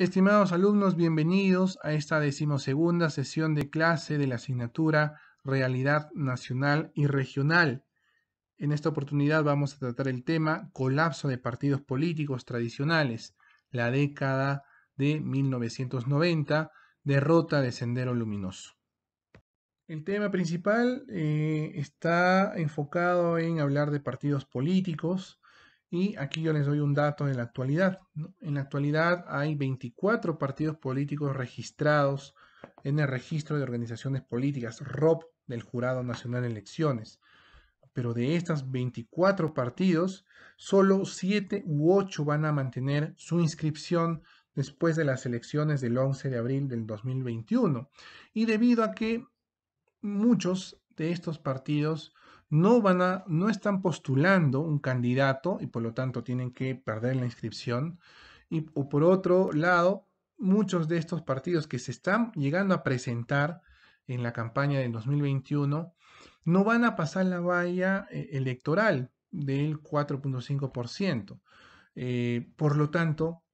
Estimados alumnos, bienvenidos a esta decimosegunda sesión de clase de la asignatura Realidad Nacional y Regional. En esta oportunidad vamos a tratar el tema colapso de partidos políticos tradicionales, la década de 1990, derrota de Sendero Luminoso. El tema principal eh, está enfocado en hablar de partidos políticos, y aquí yo les doy un dato de la actualidad. En la actualidad hay 24 partidos políticos registrados en el registro de organizaciones políticas, ROP, del Jurado Nacional de Elecciones. Pero de estos 24 partidos, solo 7 u 8 van a mantener su inscripción después de las elecciones del 11 de abril del 2021. Y debido a que muchos de estos partidos no van a, no están postulando un candidato y por lo tanto tienen que perder la inscripción. Y por otro lado, muchos de estos partidos que se están llegando a presentar en la campaña del 2021 no van a pasar la valla eh, electoral del 4.5%. Eh, por lo tanto,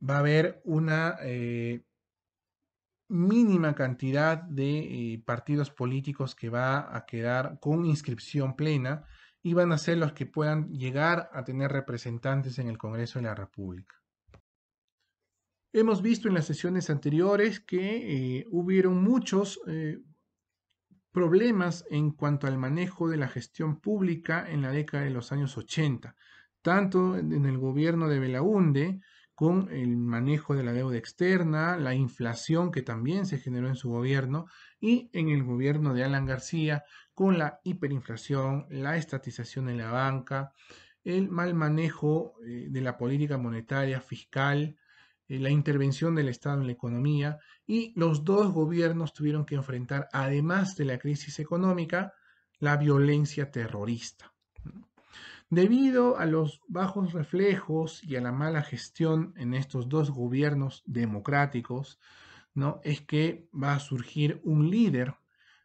va a haber una eh, mínima cantidad de eh, partidos políticos que va a quedar con inscripción plena y van a ser los que puedan llegar a tener representantes en el Congreso de la República. Hemos visto en las sesiones anteriores que eh, hubieron muchos eh, problemas en cuanto al manejo de la gestión pública en la década de los años 80, tanto en el gobierno de Belaunde, con el manejo de la deuda externa, la inflación que también se generó en su gobierno y en el gobierno de Alan García con la hiperinflación, la estatización en la banca, el mal manejo eh, de la política monetaria fiscal, eh, la intervención del Estado en la economía y los dos gobiernos tuvieron que enfrentar, además de la crisis económica, la violencia terrorista. Debido a los bajos reflejos y a la mala gestión en estos dos gobiernos democráticos, ¿no? es que va a surgir un líder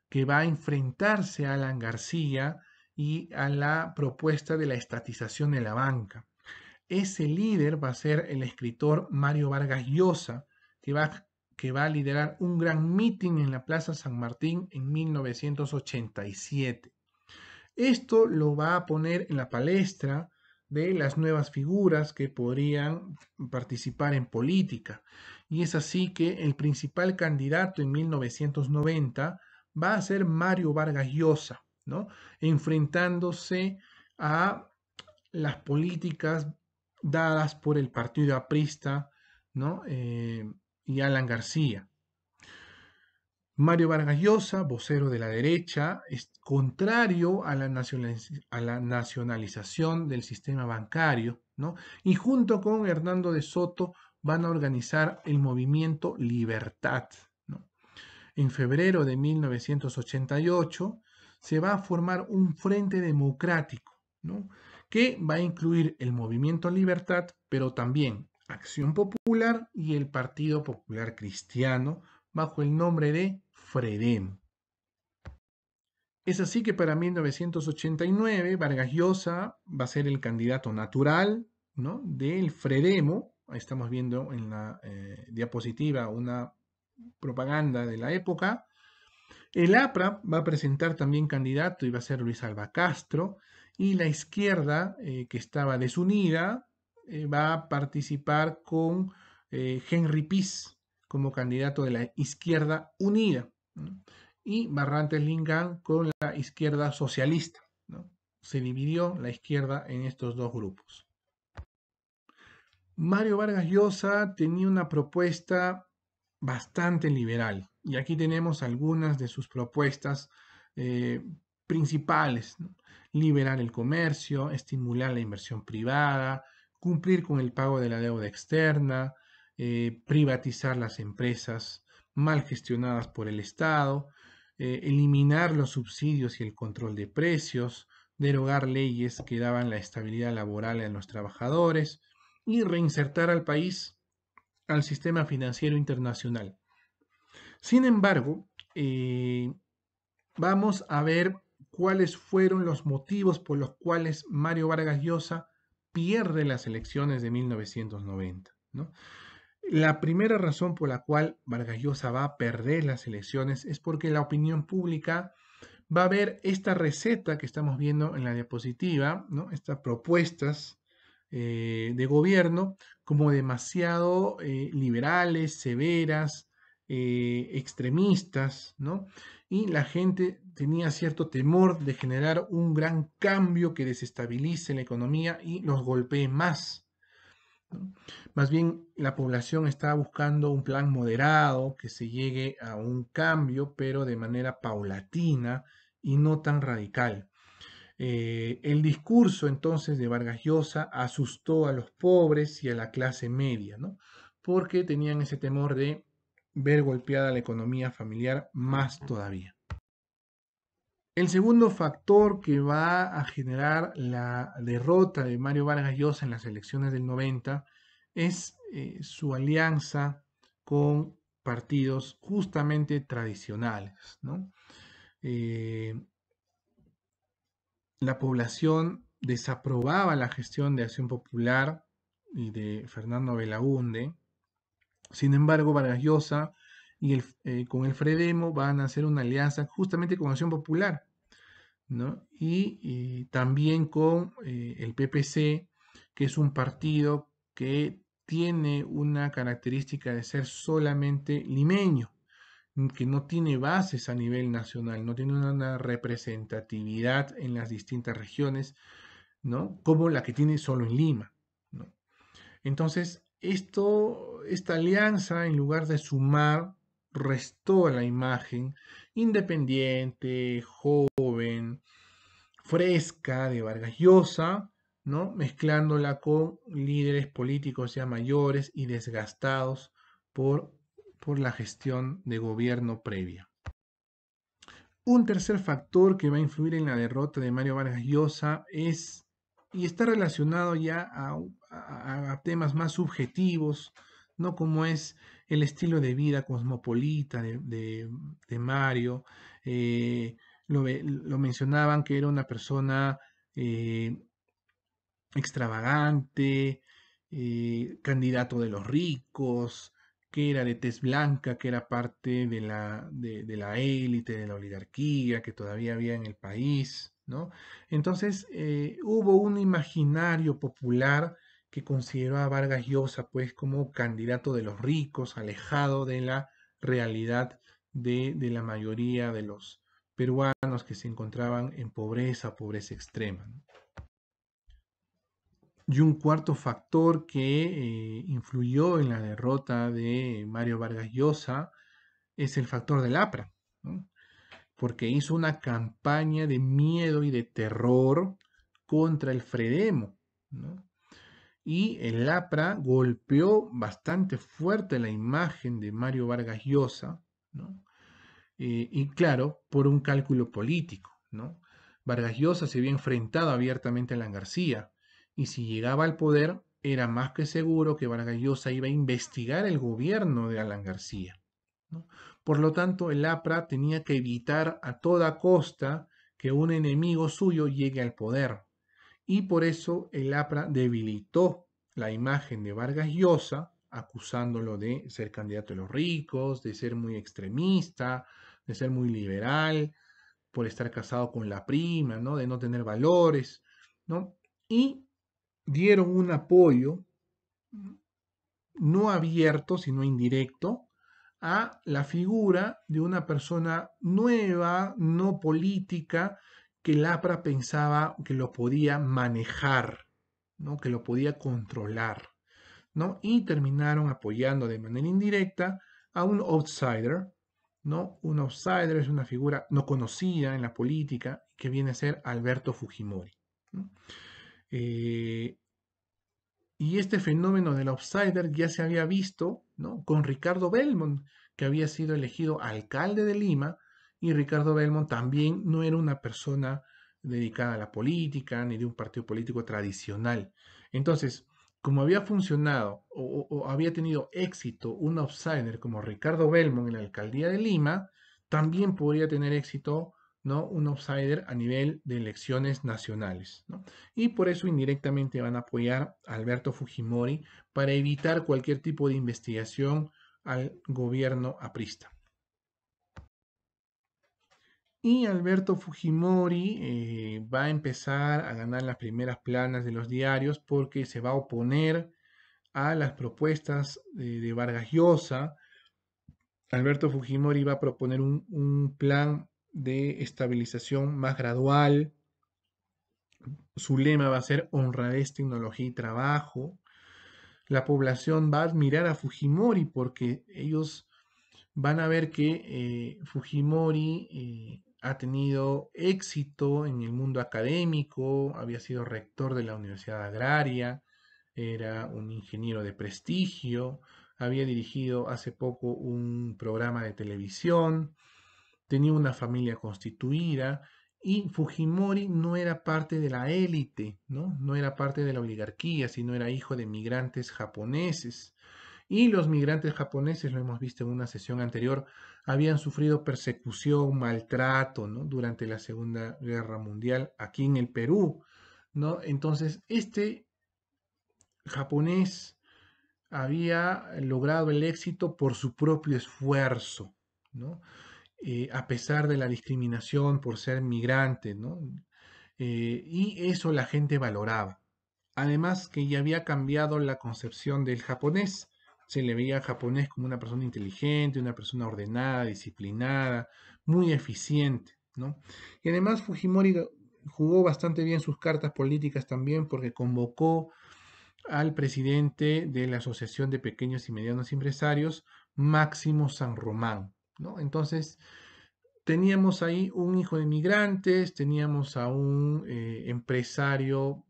que va a enfrentarse a Alan García y a la propuesta de la estatización de la banca. Ese líder va a ser el escritor Mario Vargas Llosa, que va, que va a liderar un gran mitin en la Plaza San Martín en 1987. Esto lo va a poner en la palestra de las nuevas figuras que podrían participar en política. Y es así que el principal candidato en 1990 va a ser Mario Vargas Llosa, ¿no? enfrentándose a las políticas dadas por el partido aprista ¿no? Eh, y Alan García. Mario Vargas Llosa, vocero de la derecha, es contrario a la, a la, nacionalización del sistema bancario, ¿no? Y junto con Hernando de Soto van a organizar el movimiento Libertad, ¿no? En febrero de 1988 se va a formar un frente democrático, ¿no? Que va a incluir el movimiento Libertad, pero también Acción Popular y el Partido Popular Cristiano, bajo el nombre de Fredem. Es así que para 1989 Vargas Llosa va a ser el candidato natural ¿no? del Fredemo. Ahí estamos viendo en la eh, diapositiva una propaganda de la época. El APRA va a presentar también candidato y va a ser Luis Alba Castro. Y la izquierda, eh, que estaba desunida, eh, va a participar con Henry Piz como candidato de la izquierda unida y Barrantes lingán con la izquierda socialista. Se dividió la izquierda en estos dos grupos. Mario Vargas Llosa tenía una propuesta bastante liberal y aquí tenemos algunas de sus propuestas eh, principales. Liberar el comercio, estimular la inversión privada, cumplir con el pago de la deuda externa, eh, privatizar las empresas, mal gestionadas por el Estado, eh, eliminar los subsidios y el control de precios, derogar leyes que daban la estabilidad laboral a los trabajadores y reinsertar al país al sistema financiero internacional. Sin embargo, eh, vamos a ver cuáles fueron los motivos por los cuales Mario Vargas Llosa pierde las elecciones de 1990. ¿no? La primera razón por la cual Vargas Llosa va a perder las elecciones es porque la opinión pública va a ver esta receta que estamos viendo en la diapositiva, ¿no? estas propuestas eh, de gobierno como demasiado eh, liberales, severas, eh, extremistas, Y la gente tenía cierto temor de generar un gran cambio que desestabilice la economía y los golpee más. Más bien, la población está buscando un plan moderado que se llegue a un cambio, pero de manera paulatina y no tan radical. Eh, el discurso entonces de Vargas Llosa asustó a los pobres y a la clase media, ¿no? porque tenían ese temor de ver golpeada la economía familiar más todavía. El segundo factor que va a generar la derrota de Mario Vargas Llosa en las elecciones del 90 es eh, su alianza con partidos justamente tradicionales. Eh, la población desaprobaba la gestión de Acción Popular y de Fernando Belaunde. Sin embargo, Vargas Llosa y eh, con el Fredemo van a hacer una alianza justamente con Acción Popular y, eh, también con eh, el PPC, que es un partido que tiene una característica de ser solamente limeño, mm, que no tiene bases a nivel nacional, no tiene una representatividad en las distintas regiones, ¿no? Como la que tiene solo en Lima, Entonces, esto, esta alianza, en lugar de sumar, restó la imagen independiente, joven, fresca de Vargas Llosa, ¿no? mezclándola con líderes políticos ya mayores y desgastados por, por la gestión de gobierno previa. Un tercer factor que va a influir en la derrota de Mario Vargas Llosa es, y está relacionado ya a, temas más subjetivos, ¿no? Como es el estilo de vida cosmopolita de, Mario, eh, lo, mencionaban que era una persona eh, extravagante, eh, candidato de los ricos, que era de tez blanca, que era parte de la, de, la élite, de la oligarquía que todavía había en el país, ¿no? Entonces eh, hubo un imaginario popular que consideró a Vargas Llosa pues como candidato de los ricos, alejado de la realidad de, de la mayoría de los, peruanos que se encontraban en pobreza, pobreza extrema. Y un cuarto factor que eh, influyó en la derrota de Mario Vargas Llosa es el factor del APRA, porque hizo una campaña de miedo y de terror contra el Fredemo. Y el APRA golpeó bastante fuerte la imagen de Mario Vargas Llosa, ¿no? Eh, y claro, por un cálculo político. ¿no? Vargas Llosa se había enfrentado abiertamente a Alan García y si llegaba al poder era más que seguro que Vargas Llosa iba a investigar el gobierno de Alan García. Por lo tanto, el APRA tenía que evitar a toda costa que un enemigo suyo llegue al poder. Y por eso el APRA debilitó la imagen de Vargas Llosa, acusándolo de ser candidato de los ricos, de ser muy extremista, de ser muy liberal, por estar casado con la prima, ¿no? De no tener valores, ¿no? Y dieron un apoyo no abierto, sino indirecto, a la figura de una persona nueva, no política, que Lapra pensaba que lo podía manejar, ¿no? que lo podía controlar. ¿no? Y terminaron apoyando de manera indirecta a un outsider, ¿no? Un outsider es una figura no conocida en la política que viene a ser Alberto Fujimori. Eh, y este fenómeno del outsider ya se había visto ¿no? con Ricardo Belmont, que había sido elegido alcalde de Lima, y Ricardo Belmont también no era una persona dedicada a la política ni de un partido político tradicional. Entonces, como había funcionado o, había tenido éxito un outsider como Ricardo Belmont en la alcaldía de Lima, también podría tener éxito ¿no? un outsider a nivel de elecciones nacionales. Y por eso indirectamente van a apoyar a Alberto Fujimori para evitar cualquier tipo de investigación al gobierno aprista. Y Alberto Fujimori eh, va a empezar a ganar las primeras planas de los diarios porque se va a oponer a las propuestas de, Vargas Llosa. Alberto Fujimori va a proponer un, plan de estabilización más gradual. Su lema va a ser honradez, tecnología y trabajo. La población va a admirar a Fujimori porque ellos van a ver que eh, Fujimori eh, ha tenido éxito en el mundo académico, había sido rector de la Universidad Agraria, era un ingeniero de prestigio, había dirigido hace poco un programa de televisión, tenía una familia constituida y Fujimori no era parte de la élite, ¿no? no era parte de la oligarquía, sino era hijo de migrantes japoneses. Y los migrantes japoneses, lo hemos visto en una sesión anterior, habían sufrido persecución, maltrato, Durante la Segunda Guerra Mundial aquí en el Perú, ¿no? Entonces, este japonés había logrado el éxito por su propio esfuerzo, eh, a pesar de la discriminación por ser migrante, eh, y eso la gente valoraba. Además que ya había cambiado la concepción del japonés se le veía a japonés como una persona inteligente, una persona ordenada, disciplinada, muy eficiente, ¿no? Y además Fujimori jugó bastante bien sus cartas políticas también porque convocó al presidente de la Asociación de Pequeños y Medianos Empresarios, Máximo San Román, ¿no? Entonces, teníamos ahí un hijo de inmigrantes, teníamos a un eh, empresario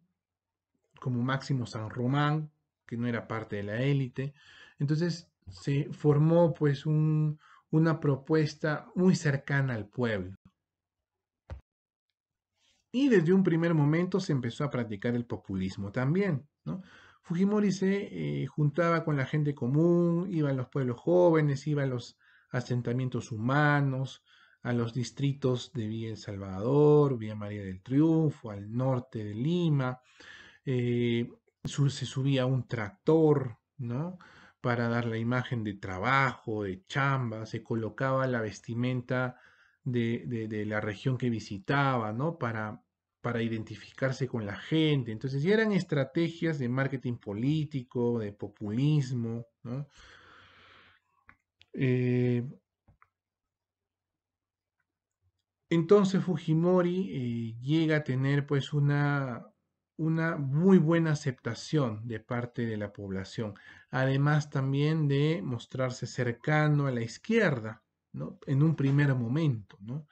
como Máximo San Román, que no era parte de la élite. Entonces se formó pues una propuesta muy cercana al pueblo. Y desde un primer momento se empezó a practicar el populismo también. ¿no? Fujimori se eh, juntaba con la gente común, iba a los pueblos jóvenes, iba a los asentamientos humanos, a los distritos de Villa El Salvador, Villa María del Triunfo, al norte de Lima, eh, se subía un tractor, ¿no? Para dar la imagen de trabajo, de chamba, se colocaba la vestimenta de, la región que visitaba, ¿no? Para, para identificarse con la gente. Entonces, ya eran estrategias de marketing político, de populismo, ¿no? Eh, entonces Fujimori eh, llega a tener pues una, una muy buena aceptación de parte de la población, además también de mostrarse cercano a la izquierda, ¿no? En un primer momento, ¿no?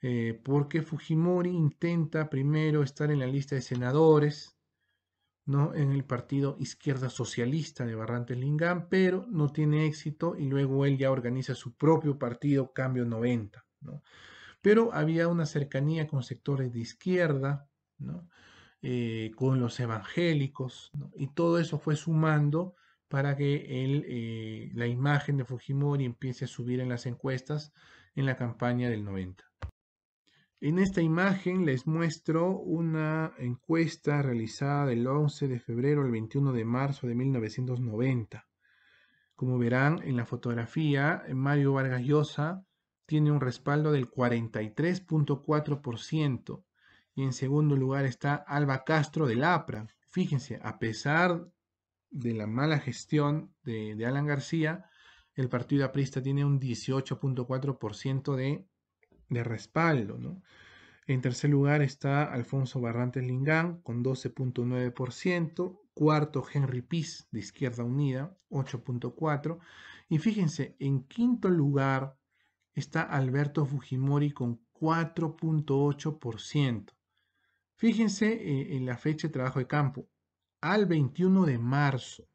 Eh, porque Fujimori intenta primero estar en la lista de senadores, ¿no? En el partido Izquierda Socialista de Barrantes Lingán, pero no tiene éxito y luego él ya organiza su propio partido Cambio 90, ¿no? Pero había una cercanía con sectores de izquierda, ¿no? Eh, con los evangélicos, y todo eso fue sumando para que él, eh, la imagen de Fujimori empiece a subir en las encuestas en la campaña del 90. En esta imagen les muestro una encuesta realizada del 11 de febrero al 21 de marzo de 1990. Como verán en la fotografía, Mario Vargas Llosa tiene un respaldo del 43.4%, y en segundo lugar está Alba Castro del APRA. Fíjense, a pesar de la mala gestión de, Alan García, el partido aprista tiene un 18.4% de, de respaldo. En tercer lugar está Alfonso Barrantes Lingán con 12.9%. Cuarto, Henry Piz de Izquierda Unida, 8.4%. Y fíjense, en quinto lugar está Alberto Fujimori con 4.8%. Fíjense eh, en la fecha de trabajo de campo, al 21 de marzo.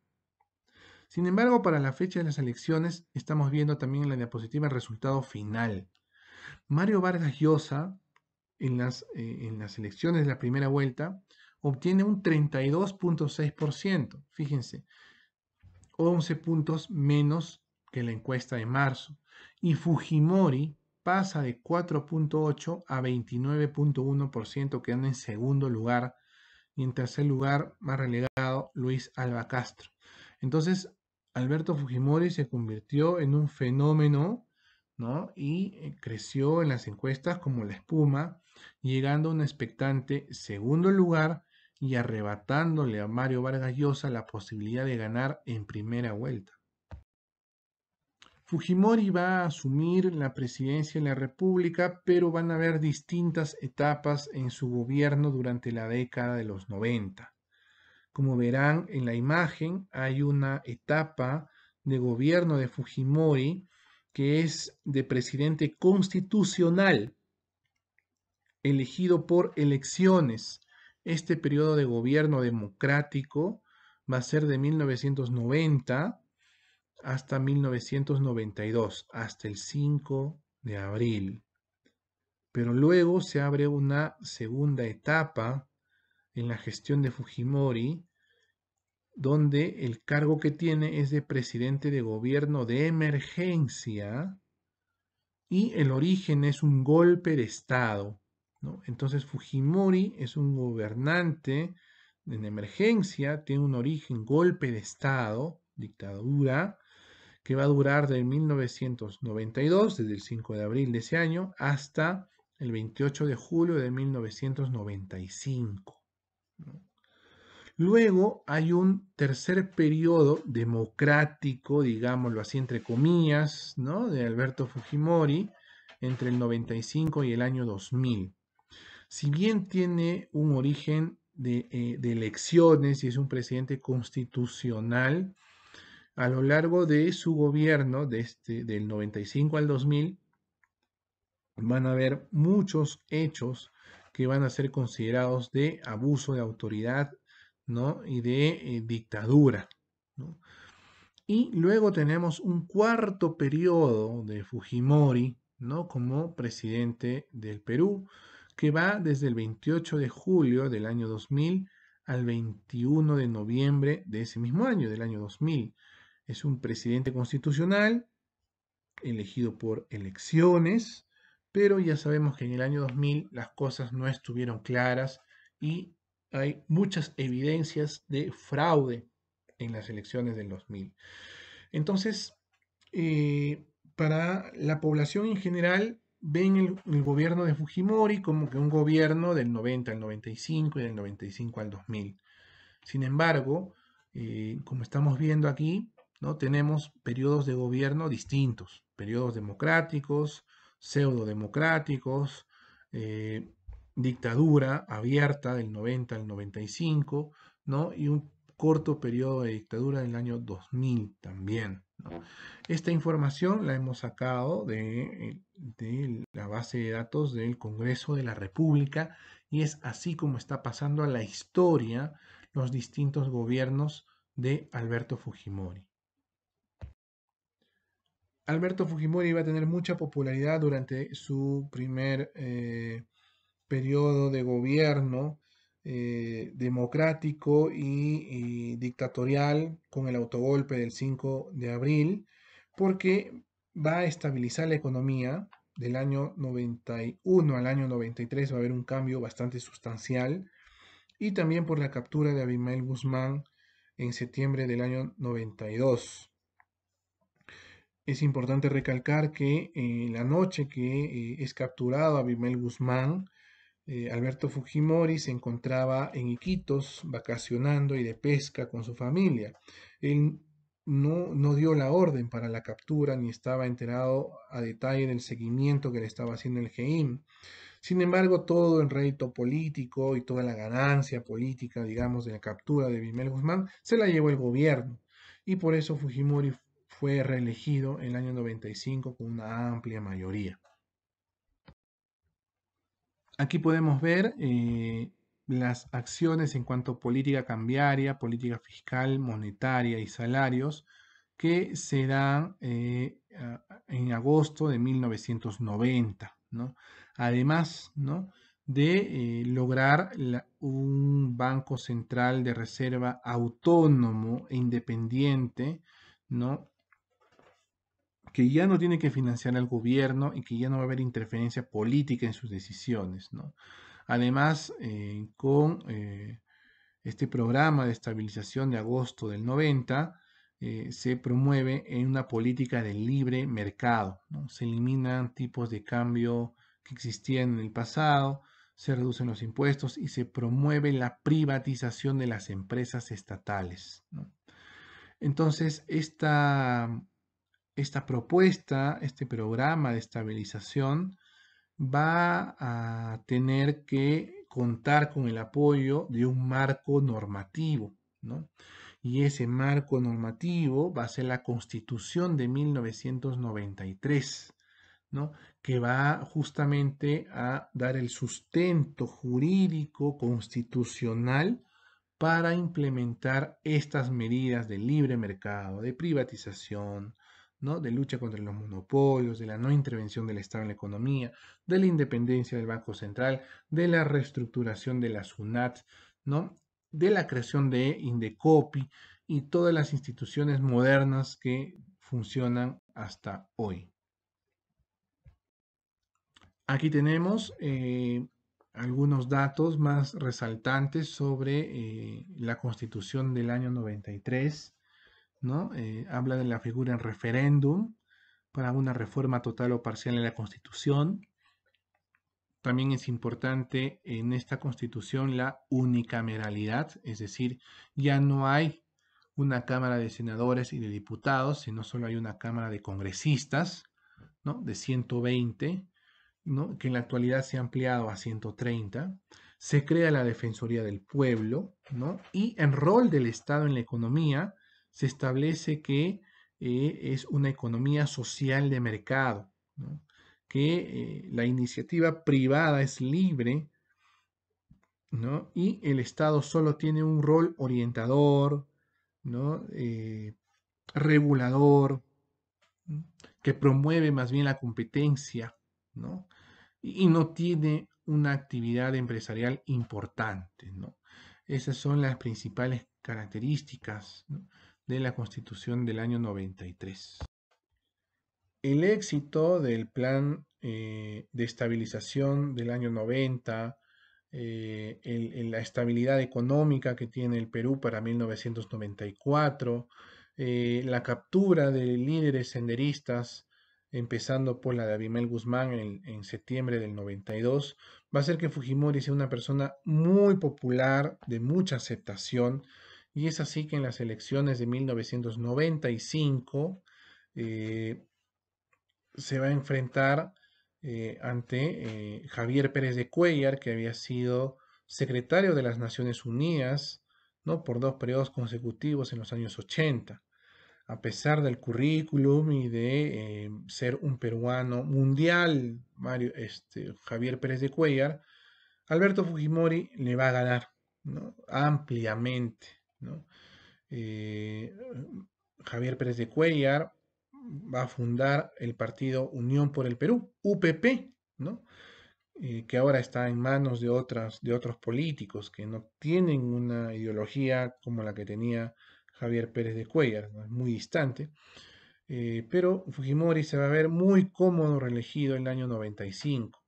Sin embargo, para la fecha de las elecciones, estamos viendo también en la diapositiva el resultado final. Mario Vargas Llosa, en las, eh, en las elecciones de la primera vuelta, obtiene un 32.6%. Fíjense, 11 puntos menos que la encuesta de marzo. Y Fujimori, pasa de 4.8 a 29.1%, quedando en segundo lugar. Y en tercer lugar, más relegado, Luis Alba Castro. Entonces, Alberto Fujimori se convirtió en un fenómeno, ¿no? Y eh, creció en las encuestas como la espuma, llegando a un expectante segundo lugar y arrebatándole a Mario Vargas Llosa la posibilidad de ganar en primera vuelta. Fujimori va a asumir la presidencia de la República, pero van a haber distintas etapas en su gobierno durante la década de los 90. Como verán en la imagen, hay una etapa de gobierno de Fujimori que es de presidente constitucional, elegido por elecciones. Este periodo de gobierno democrático va a ser de 1990 hasta 1992, hasta el 5 de abril. Pero luego se abre una segunda etapa en la gestión de Fujimori, donde el cargo que tiene es de presidente de gobierno de emergencia y el origen es un golpe de Estado. Entonces Fujimori es un gobernante en emergencia, tiene un origen golpe de Estado, dictadura, que va a durar del 1992, desde el 5 de abril de ese año, hasta el 28 de julio de 1995. Luego hay un tercer periodo democrático, digámoslo así, entre comillas, ¿no? de Alberto Fujimori, entre el 95 y el año 2000. Si bien tiene un origen eh, de elecciones y es un presidente constitucional, a lo largo de su gobierno, desde este, del 95 al 2000, van a haber muchos hechos que van a ser considerados de abuso de autoridad ¿no? y de eh, dictadura. Y luego tenemos un cuarto periodo de Fujimori ¿no? como presidente del Perú, que va desde el 28 de julio del año 2000 al 21 de noviembre de ese mismo año, del año 2000 es un presidente constitucional elegido por elecciones, pero ya sabemos que en el año 2000 las cosas no estuvieron claras y hay muchas evidencias de fraude en las elecciones del 2000. Entonces, eh, para la población en general, ven el, gobierno de Fujimori como que un gobierno del 90 al 95 y del 95 al 2000. Sin embargo, eh, como estamos viendo aquí, ¿no? Tenemos periodos de gobierno distintos, periodos democráticos, pseudo-democráticos, eh, dictadura abierta del 90 al 95, ¿no? Y un corto periodo de dictadura del año 2000 también. Esta información la hemos sacado eh, de, la base de datos del Congreso de la República y es así como está pasando a la historia los distintos gobiernos de Alberto Fujimori. Alberto Fujimori iba a tener mucha popularidad durante su primer eh, periodo de gobierno eh, democrático y, dictatorial con el autogolpe del 5 de abril, porque va a estabilizar la economía del año 91 al año 93, va a haber un cambio bastante sustancial, y también por la captura de Abimael Guzmán en septiembre del año 92. Es importante recalcar que en eh, la noche que eh, es capturado Abimel Guzmán, eh, Alberto Fujimori se encontraba en Iquitos vacacionando y de pesca con su familia. Él no, no, dio la orden para la captura ni estaba enterado a detalle del seguimiento que le estaba haciendo el GEIM. Sin embargo, todo el rédito político y toda la ganancia política, digamos, de la captura de Bimel Guzmán se la llevó el gobierno. Y por eso Fujimori fue reelegido en el año 95 con una amplia mayoría. Aquí podemos ver eh, las acciones en cuanto a política cambiaria, política fiscal, monetaria y salarios que se dan eh, en agosto de 1990, ¿no? Además, ¿no? de eh, lograr un banco central de reserva autónomo e independiente, ¿no? que ya no tiene que financiar al gobierno y que ya no va a haber interferencia política en sus decisiones. Además, eh, con eh, este programa de estabilización de agosto del 90, eh, se promueve en una política de libre mercado. Se eliminan tipos de cambio que existían en el pasado, se reducen los impuestos y se promueve la privatización de las empresas estatales. Entonces, esta esta propuesta, este programa de estabilización va a tener que contar con el apoyo de un marco normativo, ¿no? Y ese marco normativo va a ser la Constitución de 1993, ¿no? Que va justamente a dar el sustento jurídico constitucional para implementar estas medidas de libre mercado, de privatización, de lucha contra los monopolios, de la no intervención del Estado en la economía, de la independencia del Banco Central, de la reestructuración de la SUNAT, ¿no? de la creación de Indecopi y todas las instituciones modernas que funcionan hasta hoy. Aquí tenemos eh, algunos datos más resaltantes sobre eh, la constitución del año 93 eh, habla de la figura en referéndum para una reforma total o parcial en la Constitución. También es importante en esta Constitución la unicameralidad, es decir, ya no hay una Cámara de Senadores y de Diputados, sino solo hay una Cámara de Congresistas, ¿no? De 120, que en la actualidad se ha ampliado a 130, se crea la Defensoría del Pueblo, ¿no? y el rol del Estado en la economía se establece que eh, es una economía social de mercado, que eh, la iniciativa privada es libre ¿no? y el Estado solo tiene un rol orientador, ¿no? Eh, regulador, que promueve más bien la competencia ¿no? y, no tiene una actividad empresarial importante. ¿no? Esas son las principales características. ¿no? de la Constitución del año 93. El éxito del plan eh, de estabilización del año 90, eh, la estabilidad económica que tiene el Perú para 1994, eh, la captura de líderes senderistas, empezando por la de Abimel Guzmán en, septiembre del 92, va a ser que Fujimori sea una persona muy popular, de mucha aceptación, y es así que en las elecciones de 1995 eh, se va a enfrentar eh, ante eh, Javier Pérez de Cuellar, que había sido secretario de las Naciones Unidas ¿no? por dos periodos consecutivos en los años 80. A pesar del currículum y de ser un peruano mundial, Mario, este, Javier Pérez de Cuellar, Alberto Fujimori le va a ganar ampliamente. Eh, Javier Pérez de Cuellar va a fundar el partido Unión por el Perú, UPP, eh, que ahora está en manos de, otros políticos que no tienen una ideología como la que tenía Javier Pérez de Cuellar, muy distante. Eh, pero Fujimori se va a ver muy cómodo reelegido en el año 95.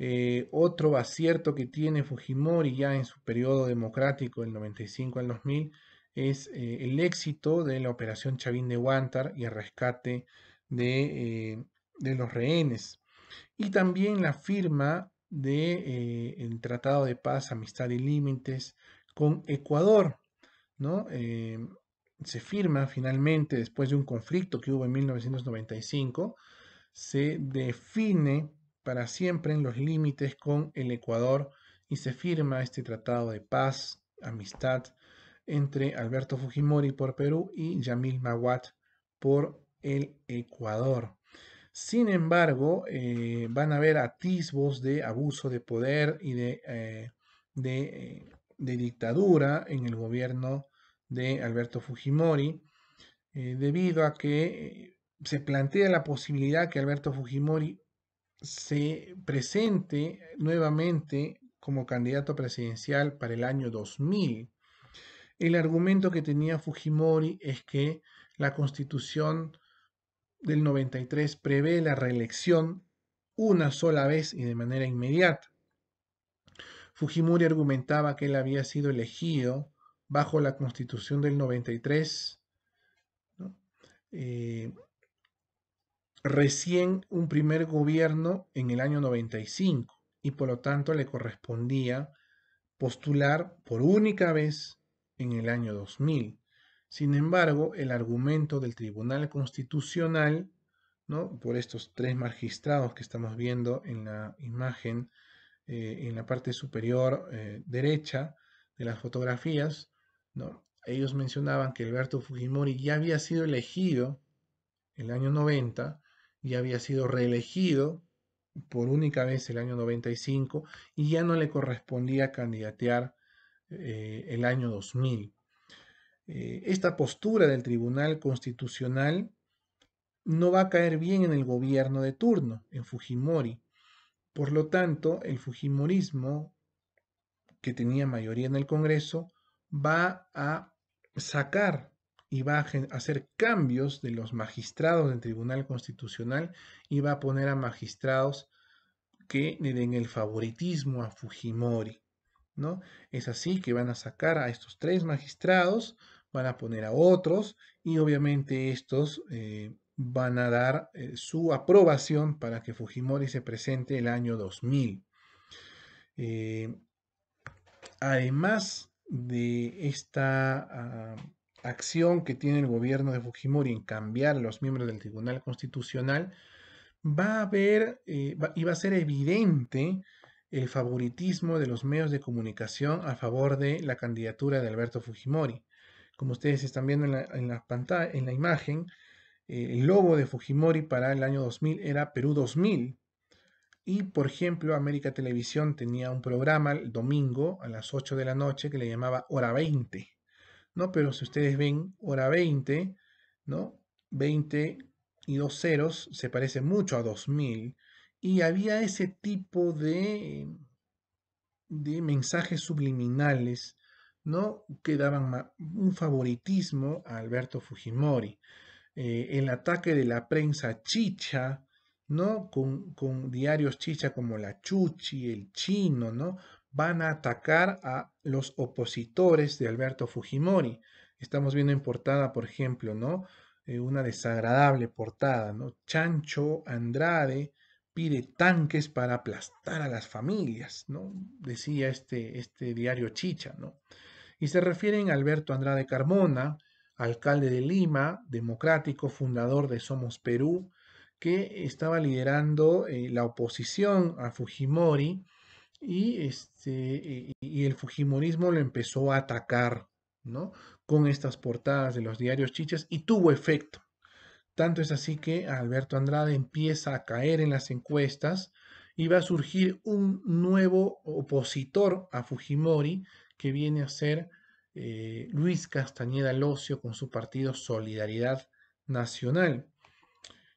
Eh, otro acierto que tiene Fujimori ya en su periodo democrático del 95 al 2000 es eh, el éxito de la operación Chavín de Huántar y el rescate de, eh, los rehenes. Y también la firma del Tratado de Paz, Amistad y Límites con Ecuador. ¿no? se firma finalmente después de un conflicto que hubo en 1995. Se define para siempre en los límites con el Ecuador y se firma este tratado de paz, amistad entre Alberto Fujimori por Perú y Yamil Maguat por el Ecuador. Sin embargo, eh, van a haber atisbos de abuso de poder y de, eh, de, dictadura en el gobierno de Alberto Fujimori, eh, debido a que se plantea la posibilidad que Alberto Fujimori se presente nuevamente como candidato presidencial para el año 2000. El argumento que tenía Fujimori es que la constitución del 93 prevé la reelección una sola vez y de manera inmediata. Fujimori argumentaba que él había sido elegido bajo la constitución del 93 ¿no? Eh, recién un primer gobierno en el año 95 y por lo tanto le correspondía postular por única vez en el año 2000. Sin embargo, el argumento del Tribunal Constitucional, ¿no? por estos tres magistrados que estamos viendo en la imagen, eh, en la parte superior eh, derecha de las fotografías, ¿no? ellos mencionaban que Alberto Fujimori ya había sido elegido en el año 90 ya había sido reelegido por única vez el año 95 y ya no le correspondía candidatear eh, el año 2000. Eh, esta postura del Tribunal Constitucional no va a caer bien en el gobierno de turno, en Fujimori. Por lo tanto, el Fujimorismo, que tenía mayoría en el Congreso, va a sacar y va a hacer cambios de los magistrados del Tribunal Constitucional y va a poner a magistrados que le den el favoritismo a Fujimori. ¿no? Es así que van a sacar a estos tres magistrados, van a poner a otros y obviamente estos eh, van a dar eh, su aprobación para que Fujimori se presente el año 2000. Eh, además de esta... Ah, acción que tiene el gobierno de Fujimori en cambiar a los miembros del Tribunal Constitucional, va a haber eh, y va a ser evidente el favoritismo de los medios de comunicación a favor de la candidatura de Alberto Fujimori. Como ustedes están viendo en la, pantalla, en la imagen, eh, el logo de Fujimori para el año 2000 era Perú 2000. Y, por ejemplo, América Televisión tenía un programa el domingo a las 8 de la noche que le llamaba Hora 20 ¿no? Pero si ustedes ven hora 20, ¿no? 20 y dos ceros se parece mucho a 2000 y había ese tipo de, de mensajes subliminales, ¿no? Que daban un favoritismo a Alberto Fujimori. Eh, el ataque de la prensa chicha, ¿no? Con, con, diarios chicha como la Chuchi, el Chino, ¿no? van a atacar a los opositores de Alberto Fujimori. Estamos viendo en portada, por ejemplo, ¿no? Eh, una desagradable portada, ¿no? Chancho Andrade pide tanques para aplastar a las familias, ¿no? Decía este, este diario Chicha, ¿no? Y se refieren a Alberto Andrade Carmona, alcalde de Lima, democrático, fundador de Somos Perú, que estaba liderando eh, la oposición a Fujimori y, este, y el Fujimorismo lo empezó a atacar, ¿no? Con estas portadas de los diarios chichas y tuvo efecto. Tanto es así que Alberto Andrade empieza a caer en las encuestas y va a surgir un nuevo opositor a Fujimori que viene a ser eh, Luis Castañeda Locio con su partido Solidaridad Nacional.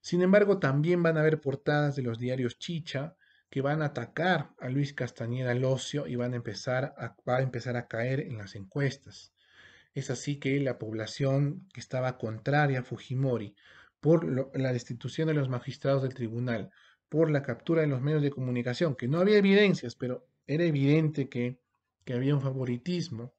Sin embargo, también van a haber portadas de los diarios Chicha, que van a atacar a Luis Castañeda ocio y van a empezar a, va a empezar a caer en las encuestas. Es así que la población que estaba contraria a Fujimori por la destitución de los magistrados del tribunal, por la captura de los medios de comunicación, que no había evidencias, pero era evidente que, había un favoritismo,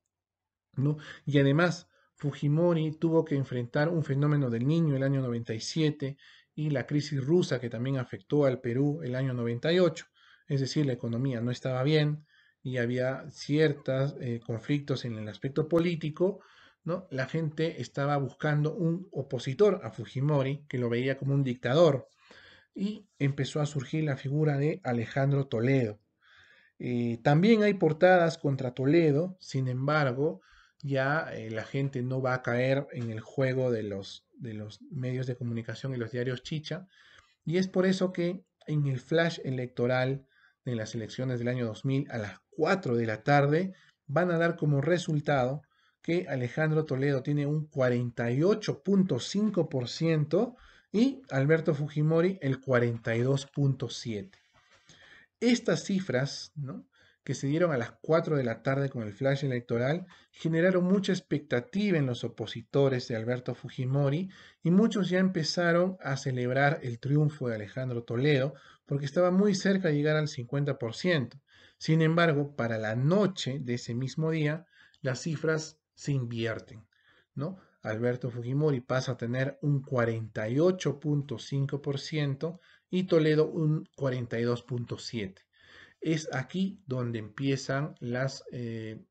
¿no? Y además, Fujimori tuvo que enfrentar un fenómeno del niño el año 97 y la crisis rusa que también afectó al Perú el año 98. Es decir, la economía no estaba bien y había ciertos eh, conflictos en el aspecto político. ¿no? La gente estaba buscando un opositor a Fujimori, que lo veía como un dictador, y empezó a surgir la figura de Alejandro Toledo. Eh, también hay portadas contra Toledo, sin embargo, ya eh, la gente no va a caer en el juego de los, de los medios de comunicación y los diarios chicha. Y es por eso que en el flash electoral de las elecciones del año 2000 a las 4 de la tarde van a dar como resultado que Alejandro Toledo tiene un 48.5% y Alberto Fujimori el 42.7%. Estas cifras ¿no? que se dieron a las 4 de la tarde con el flash electoral generaron mucha expectativa en los opositores de Alberto Fujimori y muchos ya empezaron a celebrar el triunfo de Alejandro Toledo porque estaba muy cerca de llegar al 50%. Sin embargo, para la noche de ese mismo día, las cifras se invierten, ¿no? Alberto Fujimori pasa a tener un 48.5% y Toledo un 42.7%. Es aquí donde empiezan las, eh,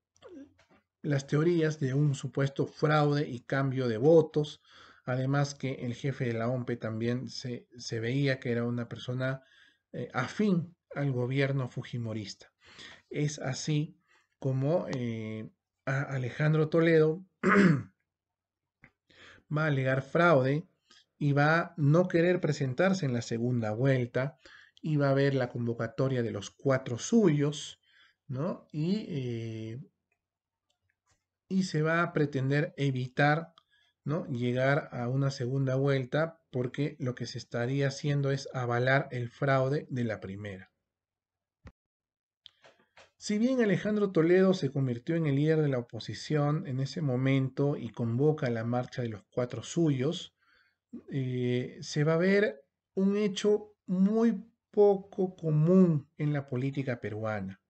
las teorías de un supuesto fraude y cambio de votos. Además que el jefe de la OMP también se, veía que era una persona eh, afín al gobierno fujimorista. Es así como eh, Alejandro Toledo va a alegar fraude y va a no querer presentarse en la segunda vuelta iba a haber la convocatoria de los cuatro suyos, ¿no? Eh, y, se va a pretender evitar, ¿no? Llegar a una segunda vuelta porque lo que se estaría haciendo es avalar el fraude de la primera. Si bien Alejandro Toledo se convirtió en el líder de la oposición en ese momento y convoca la marcha de los cuatro suyos, eh, se va a ver un hecho muy poco común en la política peruana.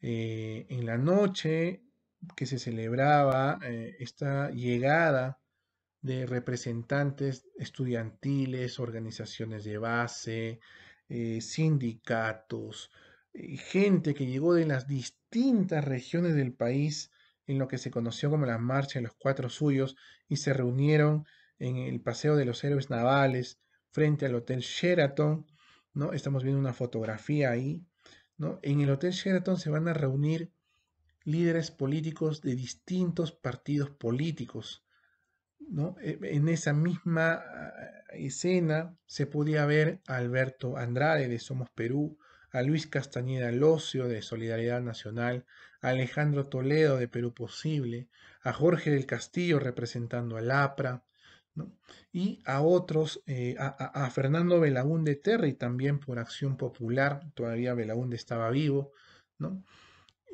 Eh, en la noche que se celebraba eh, esta llegada de representantes estudiantiles, organizaciones de base, eh, sindicatos, gente que llegó de las distintas regiones del país en lo que se conoció como la Marcha de los Cuatro Suyos y se reunieron en el Paseo de los Héroes Navales frente al Hotel Sheraton ¿no? Estamos viendo una fotografía ahí, ¿no? En el Hotel Sheraton se van a reunir líderes políticos de distintos partidos políticos, e, En esa misma eh, escena se podía ver a Alberto Andrade de Somos Perú, a Luis Castañeda Locio de Solidaridad Nacional, a Alejandro Toledo de Perú Posible, a Jorge del Castillo representando al APRA, y a otros, eh, a, Fernando Belaúnde Terry también por acción popular, todavía Belaúnde estaba vivo, ¿no?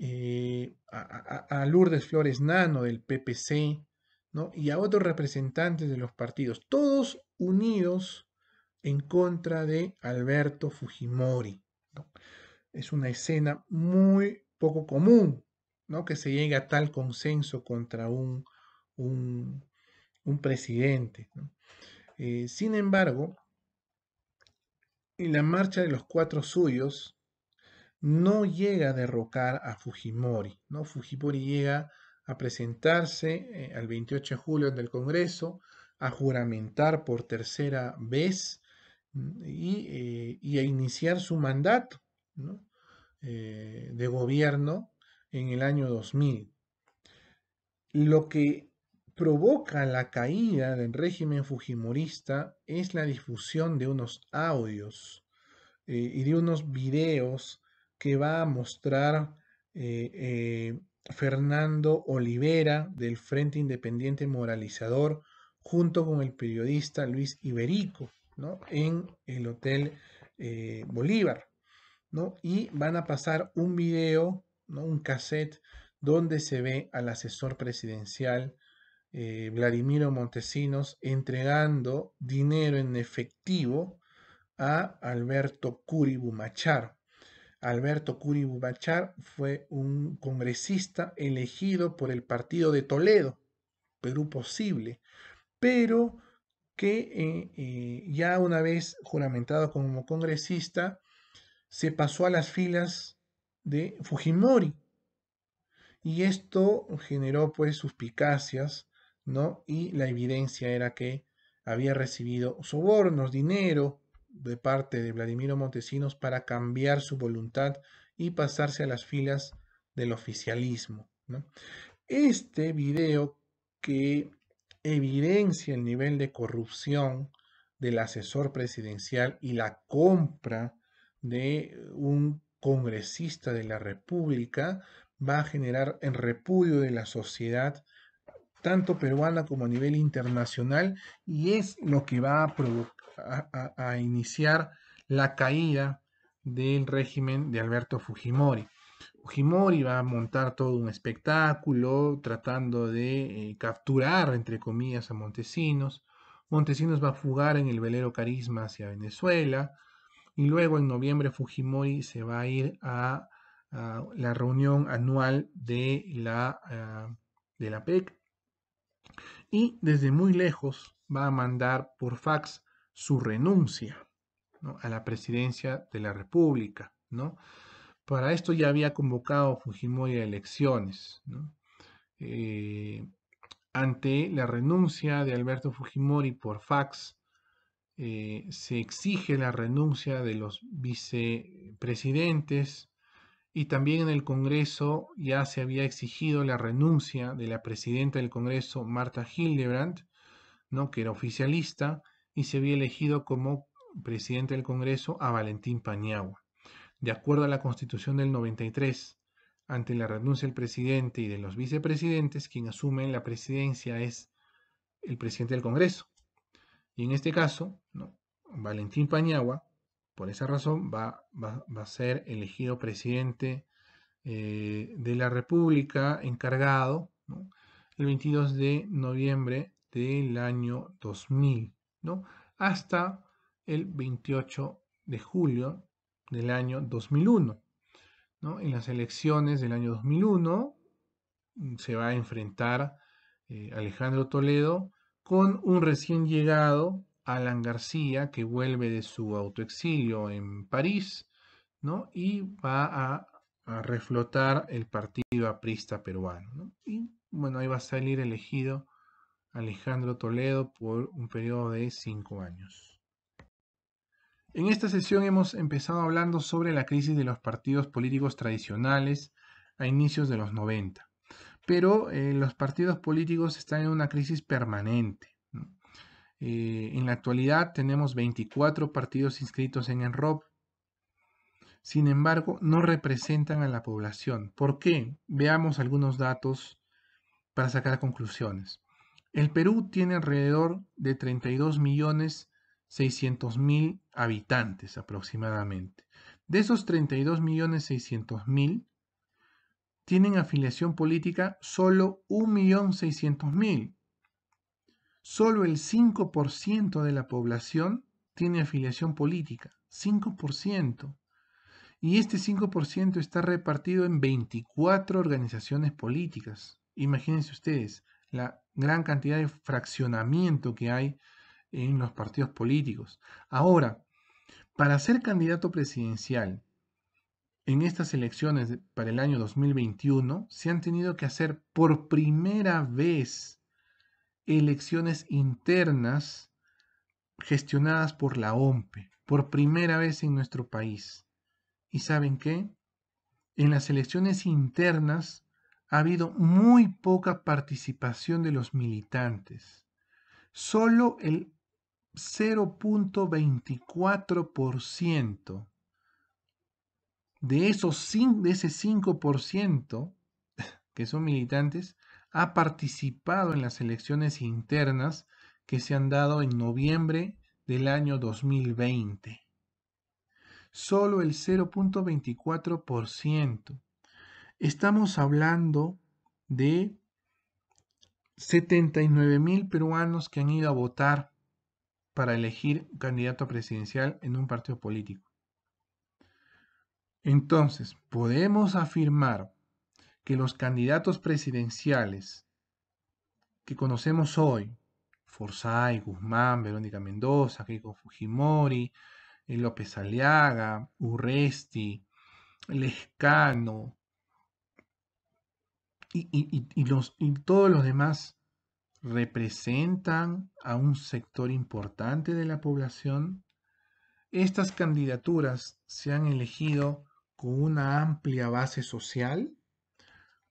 Eh, a, Lourdes Flores Nano del PPC, ¿no? y a otros representantes de los partidos, todos unidos en contra de Alberto Fujimori. Es una escena muy poco común ¿no? que se llegue a tal consenso contra un, un un presidente. Eh, sin embargo, la marcha de los cuatro suyos no llega a derrocar a Fujimori. ¿no? Fujimori llega a presentarse el eh, al 28 de julio en del Congreso, a juramentar por tercera vez mm, eh, y, a iniciar su mandato de gobierno en el año 2000. Lo que provoca la caída del régimen fujimorista es la difusión de unos audios eh, y de unos videos que va a mostrar eh, eh, Fernando Olivera del Frente Independiente Moralizador junto con el periodista Luis Iberico en el Hotel Bolívar. Y van a pasar un video, un cassette, donde se ve al asesor presidencial eh, Vladimiro Montesinos entregando dinero en efectivo a Alberto Curi Alberto Curi fue un congresista elegido por el partido de Toledo, Perú Posible, pero que eh, eh, ya una vez juramentado como congresista, se pasó a las filas de Fujimori. Y esto generó pues suspicacias y la evidencia era que había recibido sobornos, dinero de parte de Vladimiro Montesinos para cambiar su voluntad y pasarse a las filas del oficialismo. Este video que evidencia el nivel de corrupción del asesor presidencial y la compra de un congresista de la República va a generar en repudio de la sociedad tanto peruana como a nivel internacional, y es lo que va a, a iniciar la caída del régimen de Alberto Fujimori. Fujimori va a montar todo un espectáculo tratando de eh, capturar, entre comillas, a Montesinos. Montesinos va a fugar en el velero Carisma hacia Venezuela. Y luego en noviembre Fujimori se va a ir a, la reunión anual de la, eh, de la PEC y desde muy lejos va a mandar por fax su renuncia a la presidencia de la República. Para esto ya había convocado Fujimori a elecciones. Eh, ante la renuncia de Alberto Fujimori por fax, eh, se exige la renuncia de los vicepresidentes y también en el Congreso ya se había exigido la renuncia de la presidenta del Congreso, Marta Hildebrandt, ¿no? que era oficialista, y se había elegido como presidente del Congreso a Valentín Pañagua. De acuerdo a la Constitución del 93, ante la renuncia del presidente y de los vicepresidentes, quien asume la presidencia es el presidente del Congreso. Y en este caso, ¿no? Valentín Pañagua, por esa razón va, a ser elegido presidente eh, de la República encargado el 22 de noviembre del año 2000, ¿no? hasta el 28 de julio del año 2001. ¿no? En las elecciones del año 2001 mm, se va a enfrentar eh, Alejandro Toledo con un recién llegado Alan García, que vuelve de su autoexilio en París, ¿no? Y va a, reflotar el partido aprista peruano, Y bueno, ahí va a salir elegido Alejandro Toledo por un periodo de cinco años. En esta sesión hemos empezado hablando sobre la crisis de los partidos políticos tradicionales a inicios de los 90. Pero eh, los partidos políticos están en una crisis permanente. Eh, en la actualidad tenemos 24 partidos inscritos en ENROP. Sin embargo, no representan a la población. ¿Por qué? Veamos algunos datos para sacar conclusiones. El Perú tiene alrededor de 32 millones 600 habitantes aproximadamente. De esos 32 millones tienen afiliación política solo 1.600.000 solo el 5% de la población tiene afiliación política. 5%. Y este 5% está repartido en 24 organizaciones políticas. Imagínense ustedes la gran cantidad de fraccionamiento que hay en los partidos políticos. Ahora, para ser candidato presidencial en estas elecciones para el año 2021, se han tenido que hacer por primera vez elecciones internas gestionadas por la OMPE, por primera vez en nuestro país. ¿Y saben qué? En las elecciones internas ha habido muy poca participación de los militantes. Solo el 0.24% de esos de ese 5% que son militantes ha participado en las elecciones internas que se han dado en noviembre del año 2020. Solo el 0.24%. Estamos hablando de 79 mil peruanos que han ido a votar para elegir candidato presidencial en un partido político. Entonces, podemos afirmar los candidatos presidenciales que conocemos hoy, Forzay, Guzmán, Verónica Mendoza, Keiko Fujimori, eh, López Aliaga, Urresti, Lescano, y todos los demás representan a un sector importante de la población, estas candidaturas se han elegido con una amplia base social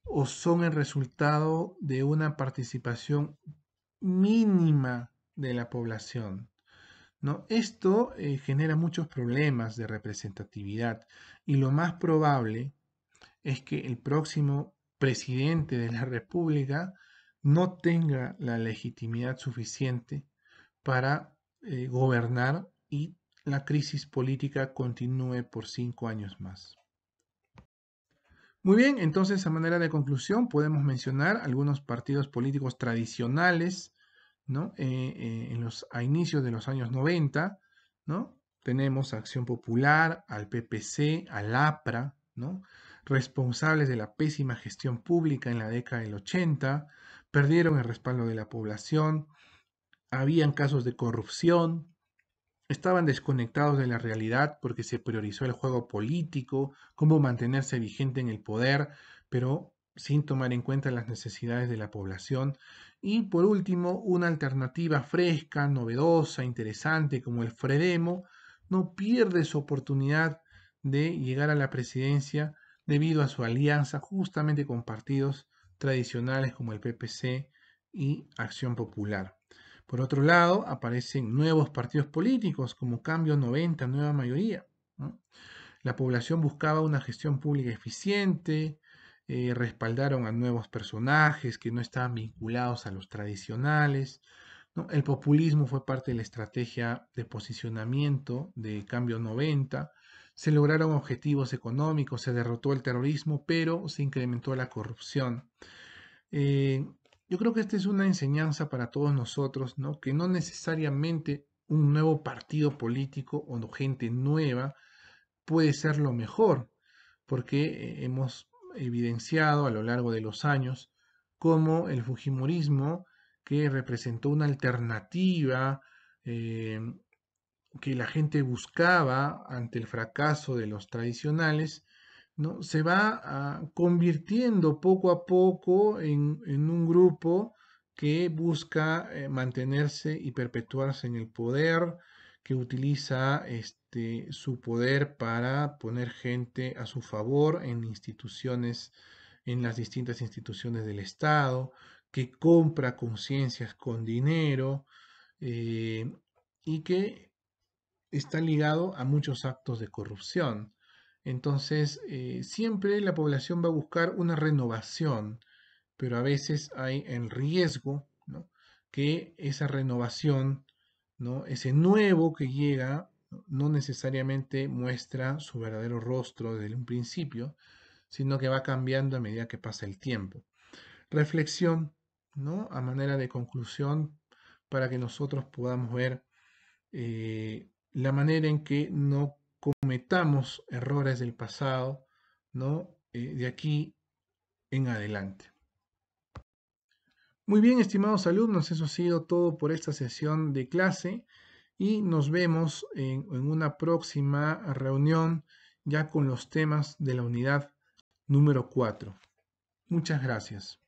o son el resultado de una participación mínima de la población. ¿no? Esto eh, genera muchos problemas de representatividad y lo más probable es que el próximo presidente de la República no tenga la legitimidad suficiente para eh, gobernar y la crisis política continúe por cinco años más. Muy bien, entonces a manera de conclusión podemos mencionar algunos partidos políticos tradicionales, ¿no? Eh, eh, en los, a inicios de los años 90, ¿no? Tenemos a Acción Popular, al PPC, al APRA, ¿no? Responsables de la pésima gestión pública en la década del 80, perdieron el respaldo de la población, habían casos de corrupción, Estaban desconectados de la realidad porque se priorizó el juego político, cómo mantenerse vigente en el poder, pero sin tomar en cuenta las necesidades de la población. Y por último, una alternativa fresca, novedosa, interesante como el Fredemo, no pierde su oportunidad de llegar a la presidencia debido a su alianza justamente con partidos tradicionales como el PPC y Acción Popular. Por otro lado, aparecen nuevos partidos políticos como Cambio 90, Nueva Mayoría. La población buscaba una gestión pública eficiente, eh, respaldaron a nuevos personajes que no estaban vinculados a los tradicionales. El populismo fue parte de la estrategia de posicionamiento de Cambio 90. Se lograron objetivos económicos, se derrotó el terrorismo, pero se incrementó la corrupción. Eh, yo creo que esta es una enseñanza para todos nosotros, ¿no? Que no necesariamente un nuevo partido político o gente nueva puede ser lo mejor, porque eh, hemos evidenciado a lo largo de los años cómo el Fujimorismo, que representó una alternativa eh, que la gente buscaba ante el fracaso de los tradicionales, se va ah, convirtiendo poco a poco en, un grupo que busca eh, mantenerse y perpetuarse en el poder, que utiliza este, su poder para poner gente a su favor en instituciones, en las distintas instituciones del Estado, que compra conciencias con dinero eh, y que está ligado a muchos actos de corrupción. Entonces, eh, siempre la población va a buscar una renovación, pero a veces hay el riesgo que esa renovación, ¿no? ese nuevo que llega, no necesariamente muestra su verdadero rostro desde un principio, sino que va cambiando a medida que pasa el tiempo. Reflexión, ¿no? A manera de conclusión, para que nosotros podamos ver eh, la manera en que no cometamos errores del pasado, ¿no? Eh, de aquí en adelante. Muy bien, estimados alumnos, eso ha sido todo por esta sesión de clase y nos vemos en, en una próxima reunión ya con los temas de la unidad número 4. Muchas gracias.